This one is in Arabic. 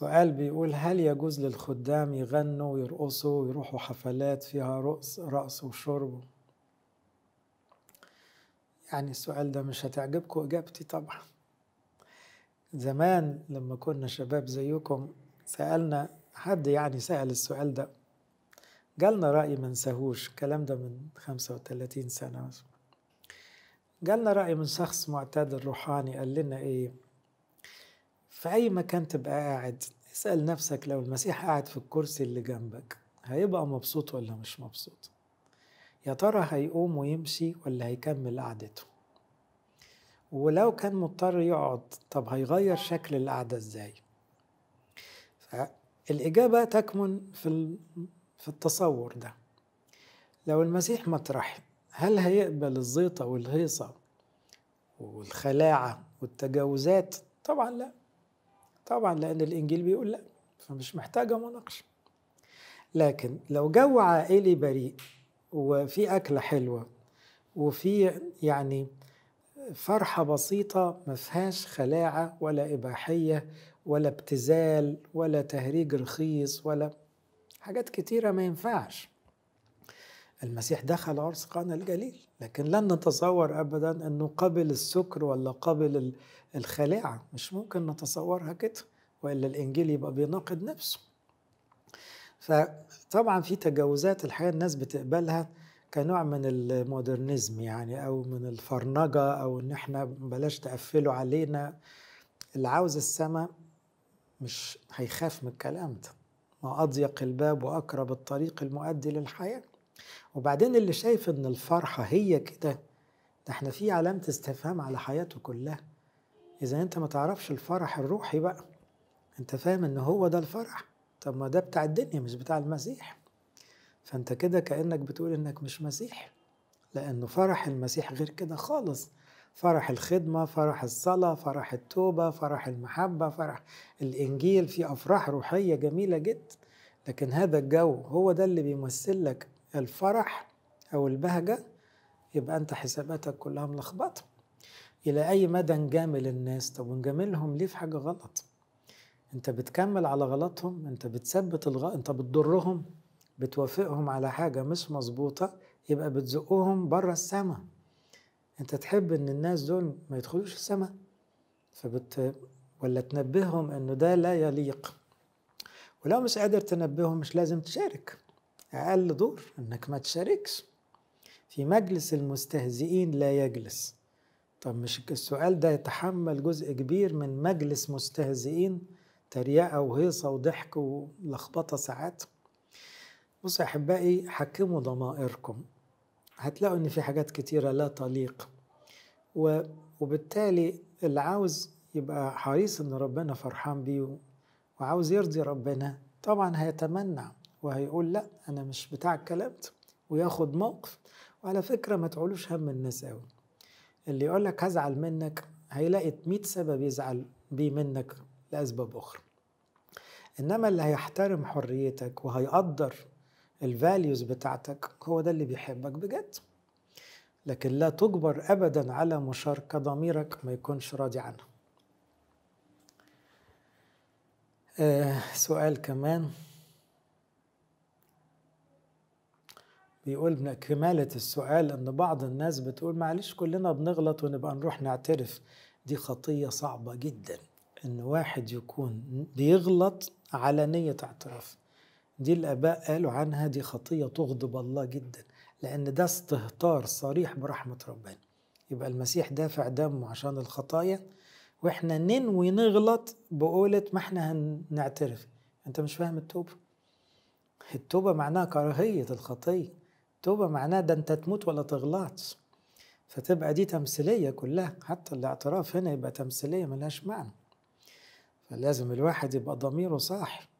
سؤال بيقول هل يجوز للخدام يغنوا ويرقصوا ويروحوا حفلات فيها رقص رقص وشرب يعني السؤال ده مش هتعجبكم إجابتي طبعا زمان لما كنا شباب زيكم سألنا حد يعني سأل السؤال ده جالنا رأي ما نساهوش الكلام ده من 35 سنة جالنا رأي من شخص معتدل روحاني قال لنا إيه في أي مكان تبقى قاعد اسأل نفسك لو المسيح قاعد في الكرسي اللي جنبك هيبقى مبسوط ولا مش مبسوط يا ترى هيقوم ويمشي ولا هيكمل قعدته ولو كان مضطر يقعد طب هيغير شكل القعدة ازاي فالإجابة تكمن في, في التصور ده لو المسيح مطرحي هل هيقبل الزيطة والهيصة والخلاعة والتجاوزات طبعا لا طبعا لأن الإنجيل بيقول لا فمش محتاجة مناقشة لكن لو جو عائلي بريء وفي أكلة حلوة وفي يعني فرحة بسيطة ما فيهاش خلاعة ولا إباحية ولا ابتذال ولا تهريج رخيص ولا حاجات كتيرة ما ينفعش المسيح دخل عرس قانا الجليل لكن لن نتصور ابدا انه قبل السكر ولا قبل الخلاعه مش ممكن نتصورها كده والا الانجيل يبقى بيناقض نفسه فطبعا في تجاوزات الحياه الناس بتقبلها كنوع من المودرنزم يعني او من الفرنجه او ان احنا بلاش تقفلوا علينا اللي عاوز السماء مش هيخاف من الكلام ده ما اضيق الباب واقرب الطريق المؤدي للحياه وبعدين اللي شايف ان الفرحه هي كده ده احنا في علامه استفهام على حياته كلها اذا انت ما تعرفش الفرح الروحي بقى انت فاهم ان هو ده الفرح طب ما ده بتاع الدنيا مش بتاع المسيح فانت كده كانك بتقول انك مش مسيح لانه فرح المسيح غير كده خالص فرح الخدمة فرح الصلاة فرح التوبة فرح المحبة فرح الإنجيل في أفراح روحية جميلة جدا لكن هذا الجو هو ده اللي بيمثل لك الفرح أو البهجة يبقى أنت حساباتك كلها ملخبطة إلى أي مدى نجامل الناس طب ونجاملهم ليه في حاجة غلط أنت بتكمل على غلطهم أنت بتثبت الغ... أنت بتضرهم بتوافقهم على حاجة مش مظبوطة يبقى بتزقهم بره السماء أنت تحب إن الناس دول ما يدخلوش السماء فبت ولا تنبههم إنه ده لا يليق ولو مش قادر تنبههم مش لازم تشارك أقل دور إنك ما تشاركش في مجلس المستهزئين لا يجلس طب مش السؤال ده يتحمل جزء كبير من مجلس مستهزئين تريقة وهيصة وضحك ولخبطة ساعات بصوا يا أحبائي حكموا ضمائركم هتلاقوا إن في حاجات كتيرة لا تليق وبالتالي اللي عاوز يبقى حريص إن ربنا فرحان بيه وعاوز يرضي ربنا طبعا هيتمنع وهيقول لا انا مش بتاع الكلام ده وياخد موقف وعلى فكره ما تعولوش هم الناس قوي اللي يقول لك هزعل منك هيلاقي 100 سبب يزعل بيه منك لاسباب اخرى انما اللي هيحترم حريتك وهيقدر الفاليوز بتاعتك هو ده اللي بيحبك بجد لكن لا تجبر ابدا على مشاركه ضميرك ما يكونش راضي عنها آه سؤال كمان بيقول كمالة السؤال أن بعض الناس بتقول معلش كلنا بنغلط ونبقى نروح نعترف دي خطية صعبة جدا أن واحد يكون بيغلط على نية اعتراف دي الآباء قالوا عنها دي خطية تغضب الله جدا لأن ده استهتار صريح برحمة ربنا يبقى المسيح دافع دمه عشان الخطايا واحنا ننوي نغلط بقولة ما احنا هنعترف انت مش فاهم التوبة التوبة معناها كراهية الخطية التوبة معناه ده أنت تموت ولا تغلط فتبقى دي تمثيلية كلها حتى الاعتراف هنا يبقى تمثيلية ملهاش معنى فلازم الواحد يبقى ضميره صاحي